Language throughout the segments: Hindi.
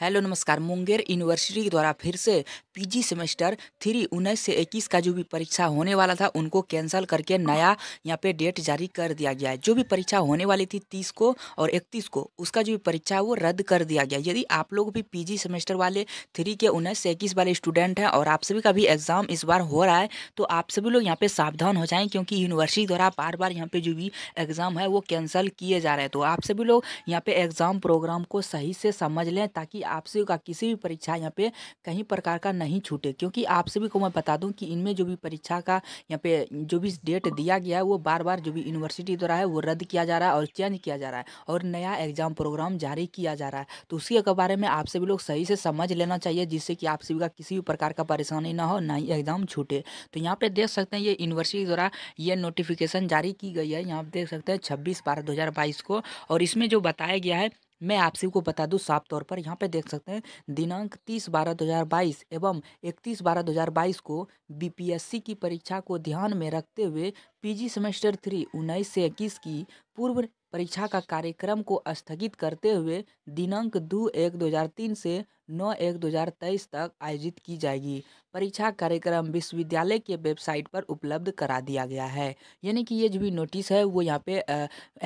हेलो नमस्कार मुंगेर यूनिवर्सिटी द्वारा फिर से पीजी सेमेस्टर थ्री उन्नीस से इक्कीस का जो भी परीक्षा होने वाला था उनको कैंसिल करके नया यहाँ पे डेट जारी कर दिया गया है जो भी परीक्षा होने वाली थी तीस को और इकतीस को उसका जो भी परीक्षा है वो रद्द कर दिया गया यदि आप लोग भी पीजी सेमेस्टर वाले थ्री के उन्नीस से इक्कीस वाले स्टूडेंट हैं और आप सभी का भी एग्ज़ाम इस बार हो रहा है तो आप सभी लोग यहाँ पर सावधान हो जाएँ क्योंकि यूनिवर्सिटी द्वारा बार बार यहाँ पे जो भी एग्ज़ाम है वो कैंसिल किए जा रहे हैं तो आप सभी लोग यहाँ पे एग्ज़ाम प्रोग्राम को सही से समझ लें ताकि कि आपसे का किसी भी परीक्षा यहाँ पे कहीं प्रकार का नहीं छूटे क्योंकि आप सभी को मैं बता दूं कि इनमें जो भी परीक्षा का यहाँ पे जो भी डेट दिया गया है वो बार बार जो भी यूनिवर्सिटी द्वारा है वो रद्द किया जा रहा है और चेंज किया जा रहा है और नया एग्जाम प्रोग्राम जारी किया जा रहा है तो उसी के बारे में आप सभी लोग सही से समझ लेना चाहिए जिससे कि आप सभी का किसी भी प्रकार का परेशानी ना हो ना ही एग्जाम छूटे तो यहाँ पे देख सकते हैं ये यूनिवर्सिटी द्वारा ये नोटिफिकेशन जारी की गई है यहाँ पे देख सकते हैं छब्बीस बारह दो को और इसमें जो बताया गया है मैं आपसी को बता दूं साफ तौर पर यहाँ पे देख सकते हैं दिनांक तीस बारह दो हज़ार बाईस एवं इकतीस बारह दो हज़ार बाईस को बीपीएससी की परीक्षा को ध्यान में रखते हुए पीजी सेमेस्टर थ्री उन्नीस से इक्कीस की पूर्व परीक्षा का कार्यक्रम को स्थगित करते हुए दिनांक दो एक दो हज़ार तीन से नौ एक दो हज़ार तेईस तक आयोजित की जाएगी परीक्षा कार्यक्रम विश्वविद्यालय के वेबसाइट पर उपलब्ध करा दिया गया है यानी कि ये जो भी नोटिस है वो यहाँ पे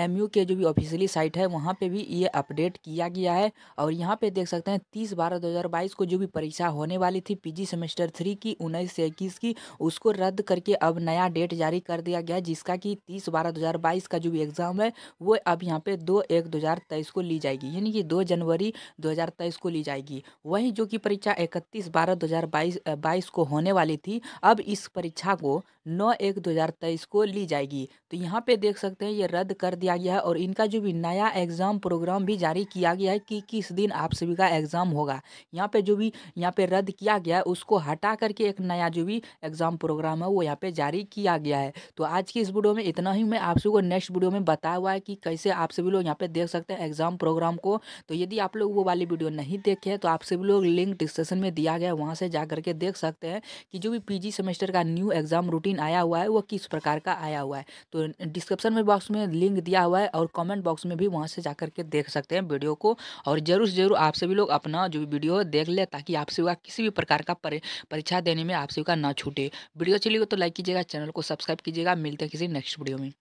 एम यू के जो भी ऑफिशियली साइट है वहाँ पे भी ये अपडेट किया गया है और यहाँ पे देख सकते हैं तीस बारह दो हज़ार बाईस को जो भी परीक्षा होने वाली थी पीजी सेमेस्टर थ्री की उन्नीस से इक्कीस की उसको रद्द करके अब नया डेट जारी कर दिया गया जिसका कि तीस बारह दो हज़ार बाईस का जो भी एग्ज़ाम है वो अब यहाँ पर दो एक दो हज़ार तेईस को ली जाएगी यानी कि दो जनवरी दो हज़ार तेईस को ली जाएगी वहीं जो कि परीक्षा 31 बारह 2022 बाईस को होने वाली थी अब इस परीक्षा को 9 एक 2023 को ली जाएगी तो यहाँ पे देख सकते हैं ये रद्द कर दिया गया है और इनका जो भी नया एग्ज़ाम प्रोग्राम भी जारी किया गया है कि किस दिन आप सभी का एग्ज़ाम होगा यहाँ पे जो भी यहाँ पे रद्द किया गया है उसको हटा करके एक नया जो भी एग्ज़ाम प्रोग्राम है वो यहाँ पे जारी किया गया है तो आज की इस वीडियो में इतना ही मैं आप सभी को नेक्स्ट वीडियो में बताया हुआ है कि कैसे आप सभी लोग यहाँ पे देख सकते हैं एग्ज़ाम प्रोग्राम को तो यदि आप लोग वो वाली वीडियो नहीं देखे तो आप आप सभी लोग लिंक डिस्क्रिप्शन में दिया गया वहाँ से जा करके देख सकते हैं कि जो भी पीजी सेमेस्टर का न्यू एग्जाम रूटीन आया हुआ है वो किस प्रकार का आया हुआ है तो डिस्क्रिप्शन में बॉक्स में लिंक दिया हुआ है और कमेंट बॉक्स में भी वहाँ से जा करके देख सकते हैं वीडियो को और ज़रूर से ज़रूर आप सभी लोग अपना जो भी वीडियो देख ले ताकि आप सभी का किसी भी प्रकार का परीक्षा देने में आप सभी का ना छूटे वीडियो अच्छी लगी तो लाइक कीजिएगा चैनल को सब्सक्राइब कीजिएगा मिलते हैं किसी नेक्स्ट वीडियो में